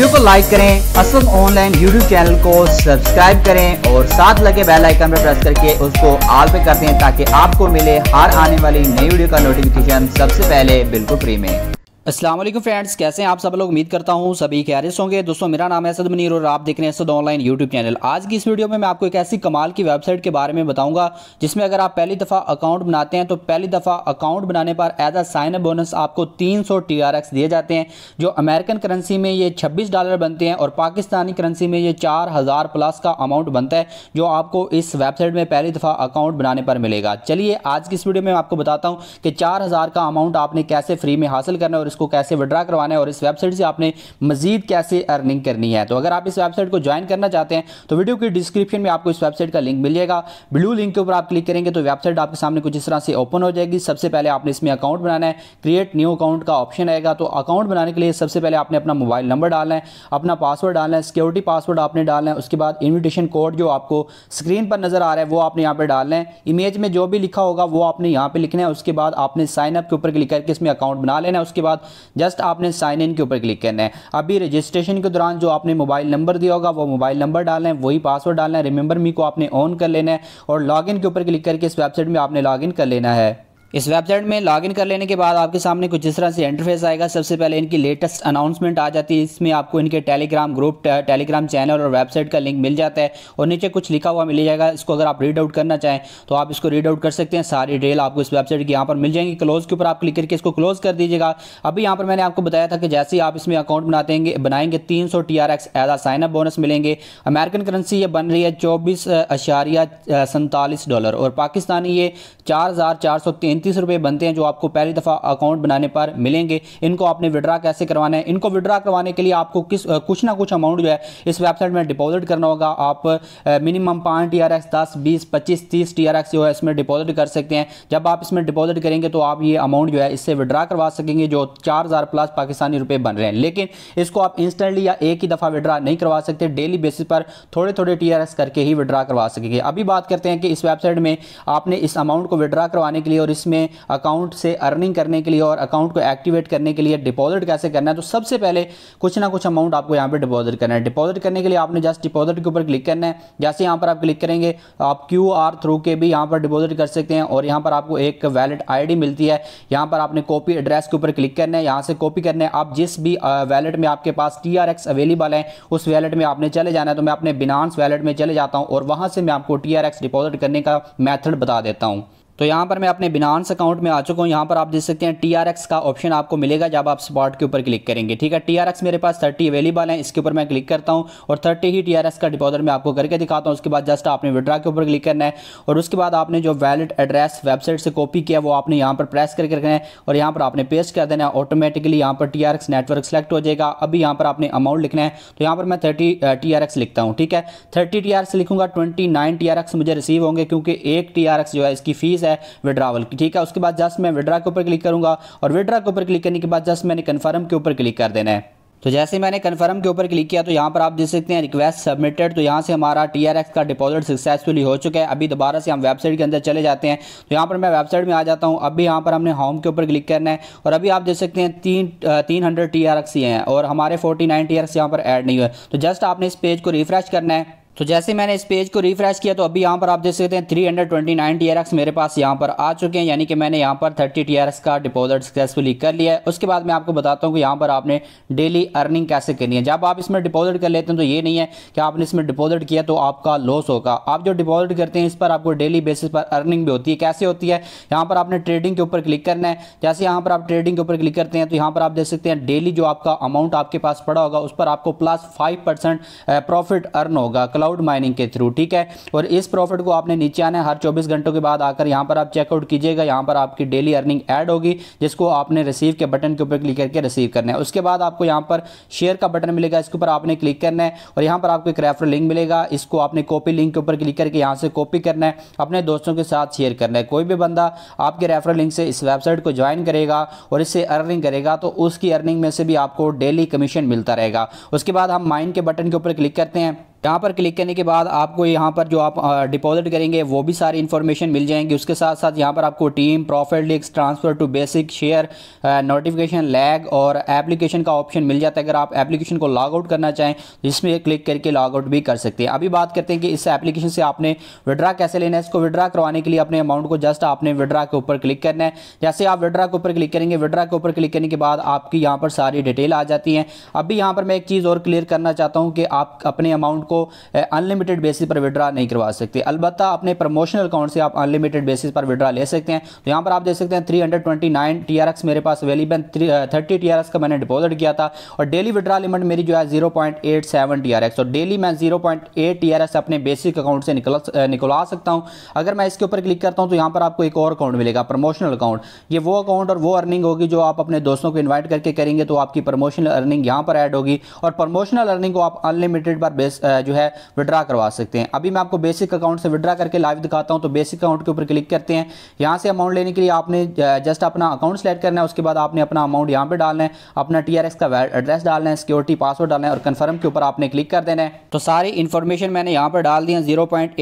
video को like करें Assam online YouTube channel को सब्सक्राइब करें और साथ लगे बेल आइकन पर प्रेस करके उसको ऑल पे कर दें ताकि आपको मिले हर आने वाली नई वीडियो का नोटिफिकेशन सबसे पहले बिल्कुल फ्री में असलम फ्रेंड्स कैसे हैं आप सब लोग उम्मीद करता हूं सभी खैरिस होंगे दोस्तों मेरा नाम है असद मनीर और आप देख रहे हैं असद ऑनलाइन यूट्यूब चैनल आज की इस वीडियो में मैं आपको एक ऐसी कमाल की वेबसाइट के बारे में बताऊंगा जिसमें अगर आप पहली दफ़ा अकाउंट बनाते हैं तो पहली दफ़ा अकाउंट बनाने पर as a sign up bonus आपको तीन सौ दिए जाते हैं जो अमेरिकन करेंसी में ये छब्बीस डॉलर बनते हैं और पाकिस्तानी करेंसी में ये चार हज़ार प्लस का अमाउंट बनता है जो आपको इस वेबसाइट में पहली दफ़ा अकाउंट बनाने पर मिलेगा चलिए आज की इस वीडियो में आपको बताता हूँ कि चार का अमाउंट आपने कैसे फ्री में हासिल करना है और को कैसे विड्रा करवाना है और इस वेबसाइट से आपने मजीद कैसे अर्निंग करनी है तो अगर आप इस वेबसाइट को ज्वाइन करना चाहते हैं तो वीडियो की डिस्क्रिप्शन में आपको इस वेबसाइट का लिंक मिलेगा ब्लू लिंक के ऊपर आप क्लिक करेंगे तो वेबसाइट आपके सामने कुछ इस तरह से ओपन हो जाएगी सबसे पहले आपने इसमें अकाउंट बनाना है क्रिएट न्यू अकाउंट का ऑप्शन आएगा तो अकाउंट बनाने के लिए सबसे पहले आपने अपना मोबाइल नंबर डालना है अपना पासवर्ड डालना है सिक्योरिटी पासवर्ड आपने डालना है उसके बाद इन्विटेशन कोड जो आपको स्क्रीन पर नज़र आ रहा है वो आपने यहाँ पर डालना है इमेज में जो भी लिखा होगा वो आपने यहाँ पर लिखना है उसके बाद आपने साइनअप के ऊपर क्लिक करके इसमें अकाउंट बना लेना है उसके बाद जस्ट आपने साइन इन के ऊपर क्लिक करना है अभी रजिस्ट्रेशन के दौरान जो आपने मोबाइल नंबर दिया होगा वो मोबाइल नंबर डालना है वही पासवर्ड डालना है रिमेंबर मी को आपने ऑन कर लेना है और इन के ऊपर क्लिक करके इस वेबसाइट में आपने इन कर लेना है इस वेबसाइट में लॉगिन कर लेने के बाद आपके सामने कुछ जिस तरह से इंटरफेस आएगा सबसे पहले इनकी लेटेस्ट अनाउंसमेंट आ जाती है इसमें आपको इनके टेलीग्राम ग्रुप टेलीग्राम चैनल और वेबसाइट का लिंक मिल जाता है और नीचे कुछ लिखा हुआ मिल जाएगा इसको अगर आप रीड आउट करना चाहें तो आप इसको रीड आउट कर सकते हैं सारी डिटेल आपको इस वेबसाइट की यहाँ पर मिल जाएंगी क्लोज के ऊपर आप क्लिक करके इसको क्लोज कर दीजिएगा अभी यहाँ पर मैंने आपको बताया था कि जैसे ही आप इसमें अकाउंट बनाते बनाएंगे तीन सौ T R X as a sign up bonus मिलेंगे अमेरिकन करेंसी ये बन रही है चौबीस अशारिया सैंतालीस डॉलर और पाकिस्तानी ये चार हज़ार चार सौ तीन तैंतीस रुपये बनते हैं जो आपको पहली दफ़ा अकाउंट बनाने पर मिलेंगे इनको आपने विड्रा कैसे करवाना है इनको विड्रा करवाने के लिए आपको किस कुछ ना कुछ अमाउंट जो है इस वेबसाइट में डिपॉजिट करना होगा आप मिनिमम पाँच टी आर एक्स दस बीस पच्चीस तीस टी आर एक्स जो है इसमें डिपॉजिट कर सकते हैं जब आप इसमें डिपॉजिट करेंगे तो आप ये अमाउंट जो है इससे विड्रा करवा सकेंगे जो चार हज़ार प्लस पाकिस्तानी रुपये बन रहे हैं लेकिन इसको आप इंस्टेंटली या एक ही दफ़ा विड्रा नहीं करवा सकते डेली बेसिस पर थोड़े थोड़े टी आर एक्स करके ही विड्रा करवा सकेंगे अभी बात करते हैं कि इस वेबसाइट में आपने इस अमाउंट को विड्रा करवाने के लिए और इस में अकाउंट से अर्निंग करने के लिए और अकाउंट को एक्टिवेट करने के लिए डिपॉजिट कैसे करना है तो सबसे पहले कुछ ना कुछ अमाउंट आपको यहाँ पर डिपॉजिट करना है डिपॉजिट करने के लिए आपने जस्ट डिपॉजिट के ऊपर क्लिक करना है जैसे यहाँ पर आप क्लिक करेंगे आप क्यू थ्रू के भी यहाँ पर डिपॉजिट कर सकते हैं और यहाँ पर आपको एक वैलिड आई मिलती है यहाँ पर आपने कॉपी एड्रेस के ऊपर क्लिक करना है यहाँ से कॉपी करना है आप जिस भी वैलेट में आपके पास टी अवेलेबल है उस वैलेट में आपने चले जाना है तो मैं अपने बिनांस वैलेट में चले जाता हूँ और वहाँ से मैं आपको टी डिपॉजिट करने का मैथड बता देता हूँ तो यहाँ पर मैं अपने बिनांस अकाउंट में आ चुका हूँ यहाँ पर आप देख सकते हैं टी का ऑप्शन आपको मिलेगा जब आप स्पॉट के ऊपर क्लिक करेंगे ठीक है टी मेरे पास थर्टी अवेलेबल है इसके ऊपर मैं क्लिक करता हूँ और थर्टी ही टी का डिपॉजिट मैं आपको करके दिखाता हूँ उसके बाद जस्ट आपने विड्रा के ऊपर क्लिक करना है और उसके बाद आपने जो वैलिड एड्रेस वेबसाइट से कॉपी किया वो आपने यहाँ पर प्रेस करके रखना है और यहाँ पर आपने पेस्ट कर देना है ऑटोमेटिकली यहाँ पर टी नेटवर्क सेलेक्ट हो जाएगा अभी यहाँ पर आपने अमाउंट लिखना है तो यहाँ पर मैं थर्टी टी लिखता हूँ ठीक है थर्टी टी लिखूंगा ट्वेंटी नाइन मुझे रिसीव होंगे क्योंकि एक टी जो है इसकी फीस है है विड्रावल की ठीक है उसके बाद जस्ट मैं विड्रा के ऊपर क्लिक करूंगा और विड्रा के ऊपर क्लिक करने के बाद जस्ट मैंने कन्फर्म के ऊपर क्लिक कर देना है तो जैसे मैंने कन्फर्म के ऊपर क्लिक किया तो यहाँ पर आप देख सकते हैं रिक्वेस्ट सबमिटेड तो यहाँ से हमारा टी का डिपॉजिट सक्सेसफुली हो चुका है अभी दोबारा से हम वेबसाइट के अंदर चले जाते हैं तो यहाँ पर मैं वेबसाइट में आ जाता हूँ अभी यहाँ पर हमने होम के ऊपर क्लिक करना है और अभी आप देख सकते हैं तीन तीन हंड्रेड टी आर हैं और हमारे फोर्टी नाइन टी आर यहाँ पर एड नहीं हुए तो जस्ट आपने इस पेज को रिफ्रेश करना है तो जैसे मैंने इस पेज को रिफ्रेश किया तो अभी यहाँ पर आप देख सकते हैं 329 हंड्रेड मेरे पास यहाँ पर आ चुके हैं यानी कि मैंने यहाँ पर 30 टी का डिपॉजिट सक्सेसफुली कर लिया है उसके बाद मैं आपको बताता हूँ कि यहाँ पर आपने डेली अर्निंग कैसे करनी है जब आप इसमें डिपॉजिट कर लेते हैं तो ये नहीं है कि आपने इसमें डिपॉजिट किया तो आपका लॉस होगा आप जो डिपॉजिट करते हैं इस पर आपको डेली बेसिस पर अर्निंग भी होती है कैसे होती है यहाँ पर आपने ट्रेडिंग के ऊपर क्लिक करना है जैसे यहाँ पर आप ट्रेडिंग के ऊपर क्लिक करते हैं तो यहाँ पर आप देख सकते हैं डेली जो आपका अमाउंट आपके पास पड़ा होगा उस पर आपको plus five percent profit earn होगा क्लाउड माइनिंग के थ्रू ठीक है और इस प्रॉफिट को आपने नीचे आना है हर चौबीस घंटों के बाद आकर यहाँ पर आप चेकआउट कीजिएगा यहाँ पर आपकी डेली अर्निंग ऐड होगी जिसको आपने रिसीव के बटन के ऊपर क्लिक करके रिसीव करना है उसके बाद आपको यहाँ पर शेयर का बटन मिलेगा इसके ऊपर आपने क्लिक करना है और यहाँ पर आपको एक रेफर लिंक मिलेगा इसको आपने कॉपी लिंक के ऊपर क्लिक करके यहाँ से कॉपी करना है अपने दोस्तों के साथ शेयर करना है कोई भी बंदा आपके रेफरल लिंक से इस वेबसाइट को ज्वाइन करेगा और इससे अर्निंग करेगा तो उसकी अर्निंग में से भी आपको डेली कमीशन मिलता रहेगा उसके बाद हम माइन के बटन के ऊपर क्लिक करते हैं यहाँ पर क्लिक करने के बाद आपको यहाँ पर जो आप डिपॉजिट करेंगे वो भी सारी इन्फॉर्मेशन मिल जाएंगी उसके साथ साथ यहाँ पर आपको team profit links transfer to basic share notification log और एप्लीकेशन का ऑप्शन मिल जाता है अगर आप एप्लीकेशन को लॉग आउट करना चाहें तो इसमें क्लिक करके लॉग आउट भी कर सकते हैं अभी बात करते हैं कि इस एप्लीकेशन से आपने विड्रा कैसे लेना है इसको विड्रा करवाने के लिए अपने अमाउंट को जस्ट आपने विड्रा के ऊपर क्लिक करना है जैसे आप विड्रा के ऊपर क्लिक करेंगे विड्रा के ऊपर क्लिक करने के बाद आपकी यहाँ पर सारी डिटेल आ जाती है अभी यहाँ पर मैं एक चीज़ और क्लियर करना चाहता हूँ कि आप अपने अमाउंट को अनलिमिटेड बेसिस पर विड्रा नहीं करवा सकते अलबत्त अपने प्रमोशनल अकाउंट से आप अनलिमिटेड बेसिस पर विड्रा ले सकते हैं तो यहाँ पर आप देख सकते हैं थ्री हंड्रेड ट्वेंटी मेरे पास अवेलेबल थर्टी टी का मैंने डिपॉजिट किया था और डेली विड्रा लिमिट मेरी जो है जीरो पॉइंट और डेली मैं जीरो पॉइंट एट अपने बेसिक अकाउंट से निकल निकलवा सकता हूँ अगर मैं इसके ऊपर क्लिक करता हूँ तो यहाँ पर आपको एक और अकाउंट मिलेगा प्रमोशनल अकाउंट ये वो अकाउंट और वो अर्निंग होगी जो आप अपने दोस्तों को इन्वाइट करके करेंगे तो आपकी प्रमोशनल अर्निंग यहाँ पर ऐड होगी और प्रमोशनल अर्निंग को आप अनलिमिटेड पर बेस जो है विड्रा करवा सकते हैं अभी मैं आपको बेसिक अकाउंट से विड्रा करके लाइव दिखाता हूँ तो बेसिक अकाउंट के ऊपर क्लिक करते हैं यहाँ से अमाउंट लेने के लिए आपने जस्ट अपना अकाउंट सेलेक्ट करना है उसके बाद आपने अपना अमाउंट यहाँ पर डालना है अपना टी का एड्रेस डालना है सिक्योरिटी पासवर्ड डालना है और कन्फर्म के ऊपर आपने क्लिक कर देना है तो सारी इन्फॉर्मेशन मैंने यहाँ पर डाल दी है जीरो पॉइंट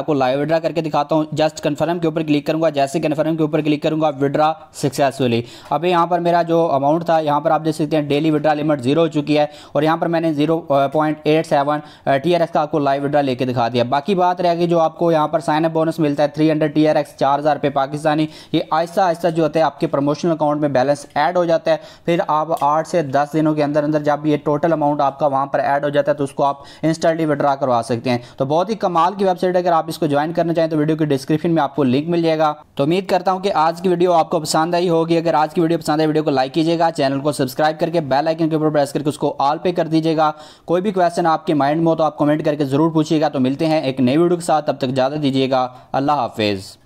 आपको लाइव विड्रा करके दिखाता हूँ जस्ट कन्फर्म के ऊपर क्लिक करूंगा जैसे कन्फर्म के ऊपर क्लिक करूंगा विड्रा सक्सेसफुली अभी यहाँ पर मेरा जो अमाउंट था यहाँ पर आप देख सकते हैं डेली विड्रा लिमिट जीरो हो चुकी है और यहाँ पर मैंने जीरो पॉइंट एट सेवन दौरान टी का आपको लाइव विड्रा लेके दिखा दिया बाकी बात रह गई जो आपको यहाँ पर साइन अप बोनस मिलता है three hundred T R X चार हज़ार रुपये पाकिस्तानी ये आहिस्ता आहिस्ता जो होता है आपके प्रमोशनल अकाउंट में बैलेंस ऐड हो जाता है फिर आप आठ से दस दिनों के अंदर अंदर जब ये टोटल अमाउंट आपका वहाँ पर ऐड हो जाता है तो उसको आप इंस्टेंटली विड्रा करवा सकते हैं तो बहुत ही कमाल की वेबसाइट अगर आप इसको ज्वाइन करना चाहें तो वीडियो के डिस्क्रिप्शन में आपको लिंक मिल जाएगा तो उम्मीद करता हूँ कि आज की वीडियो आपको पसंद आई होगी अगर आज की वीडियो पसंद आई वीडियो को लाइक कीजिएगा चैनल को सब्सक्राइब करके बेल आइकन के ऊपर प्रेस करके उसको ऑल पे कर दीजिएगा कोई भी क्वेश्चन आपके माइंड माइंड में हो तो आप कमेंट करके ज़रूर पूछिएगा तो मिलते हैं एक नई वीडियो के साथ तब तक ज़्यादा दीजिएगा अल्लाह हाफिज़